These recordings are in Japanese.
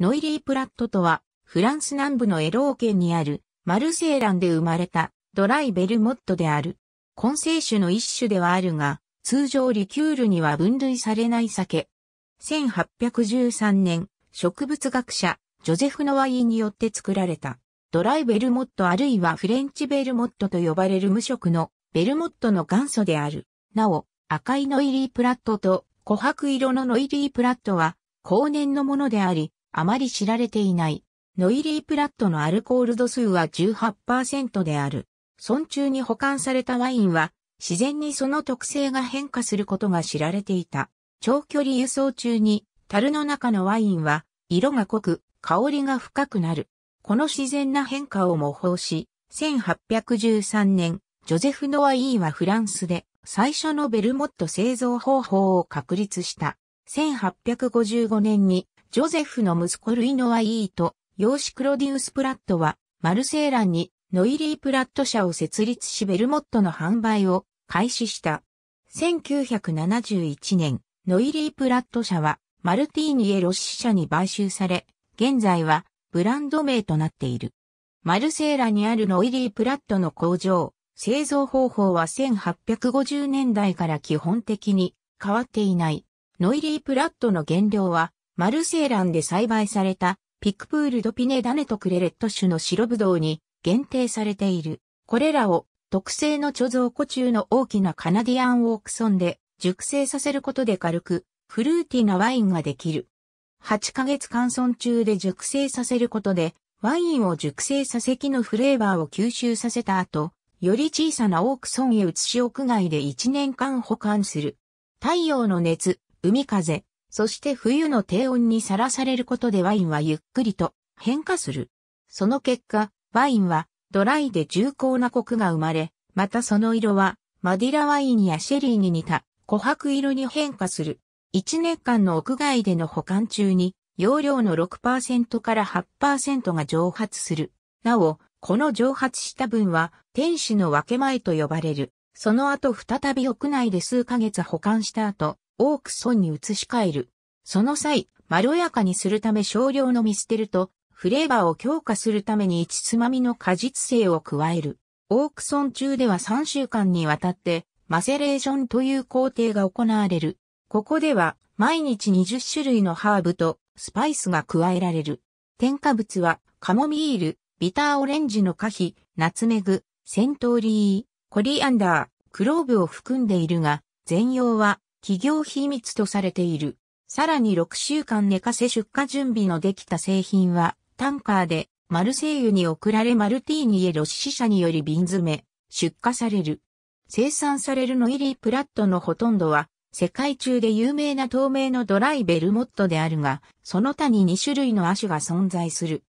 ノイリー・プラットとは、フランス南部のエロー県にある、マルセーランで生まれた、ドライ・ベルモットである。混成種の一種ではあるが、通常リキュールには分類されない酒。1813年、植物学者、ジョゼフ・ノワイによって作られた。ドライベルモットあるいはフレンチベルモットと呼ばれる無色のベルモットの元祖である。なお、赤いノイリープラットと琥珀色のノイリープラットは後年のものであり、あまり知られていない。ノイリープラットのアルコール度数は18%である。村中に保管されたワインは、自然にその特性が変化することが知られていた。長距離輸送中に、樽の中のワインは、色が濃く、香りが深くなる。この自然な変化を模倣し、1813年、ジョゼフ・ノア・イーはフランスで最初のベルモット製造方法を確立した。1855年にジョゼフの息子ルイノワイーと、養子クロディウス・プラットは、マルセーランにノイリー・プラット社を設立しベルモットの販売を開始した。1971年、ノイリー・プラット社は、マルティーニエ・ロッシ社に買収され、現在はブランド名となっている。マルセーラにあるノイリー・プラットの工場、製造方法は1850年代から基本的に変わっていない。ノイリー・プラットの原料はマルセイランで栽培されたピクプールドピネダネとクレレット種の白ぶどうに限定されている。これらを特製の貯蔵庫中の大きなカナディアンオークソンで熟成させることで軽くフルーティーなワインができる。8ヶ月乾燥中で熟成させることでワインを熟成させ木のフレーバーを吸収させた後、より小さなオークソンへ移し屋外で1年間保管する。太陽の熱、海風、そして冬の低温にさらされることでワインはゆっくりと変化する。その結果、ワインはドライで重厚なコクが生まれ、またその色はマディラワインやシェリーに似た琥珀色に変化する。1年間の屋外での保管中に容量の6%から8%が蒸発する。なお、この蒸発した分は天使の分け前と呼ばれる。その後再び屋内で数ヶ月保管した後、オークソンに移し替える。その際、まろやかにするため少量のミステルと、フレーバーを強化するために1つまみの果実性を加える。オークソン中では3週間にわたって、マセレーションという工程が行われる。ここでは、毎日20種類のハーブとスパイスが加えられる。添加物は、カモミール、ビターオレンジの花皮、ナツメグ、セントーリー、コリアンダー、クローブを含んでいるが、全容は企業秘密とされている。さらに6週間寝かせ出荷準備のできた製品は、タンカーで、マルセイユに送られマルティーニへロシ者社により瓶詰め、出荷される。生産されるノイリープラットのほとんどは、世界中で有名な透明のドライベルモットであるが、その他に2種類の亜種が存在する。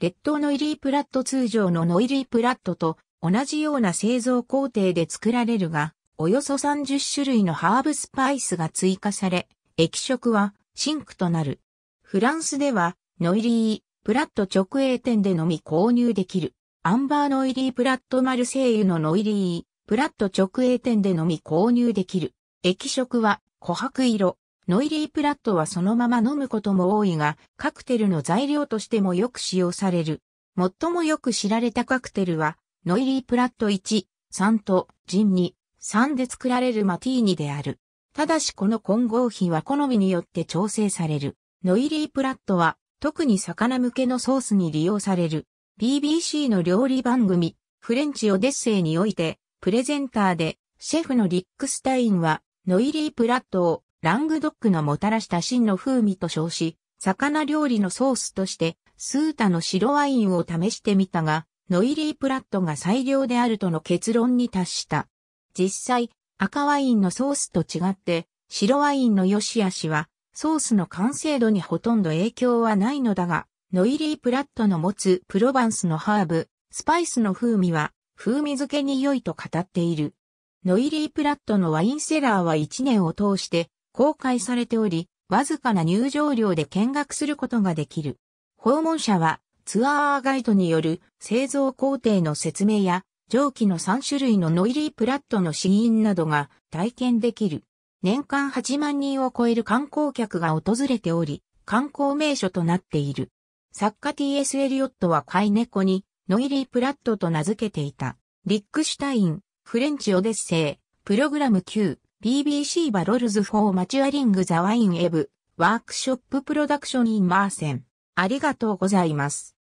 列島ノイリープラット通常のノイリープラットと同じような製造工程で作られるが、およそ30種類のハーブスパイスが追加され、液色はシンクとなる。フランスでは、ノイリー、プラット直営店でのみ購入できる。アンバーノイリープラットマルセイユのノイリー、プラット直営店でのみ購入できる。液色は琥珀色。ノイリープラットはそのまま飲むことも多いが、カクテルの材料としてもよく使用される。最もよく知られたカクテルは、ノイリープラット1、3とジン2、3で作られるマティーニである。ただしこの混合比は好みによって調整される。ノイリープラットは特に魚向けのソースに利用される。BBC の料理番組、フレンチオデッセイにおいて、プレゼンターで、シェフのリックスタインは、ノイリープラットをラングドックのもたらした真の風味と称し、魚料理のソースとして、スータの白ワインを試してみたが、ノイリープラットが最良であるとの結論に達した。実際、赤ワインのソースと違って、白ワインの良し悪しは、ソースの完成度にほとんど影響はないのだが、ノイリー・プラットの持つプロバンスのハーブ、スパイスの風味は、風味付けに良いと語っている。ノイリー・プラットのワインセラーは1年を通して公開されており、わずかな入場料で見学することができる。訪問者はツアーガイドによる製造工程の説明や蒸気の3種類のノイリープラットの死因などが体験できる。年間8万人を超える観光客が訪れており、観光名所となっている。作家 T.S. エリオットは飼い猫にノイリー・プラットと名付けていた。リックシュタイン、フレンチ・オデッセイ、プログラム Q、BBC バロルズ・フォー・マチュアリング・ザ・ワイン・エブ、ワークショップ・プロダクション・イン・マーセン。ありがとうございます。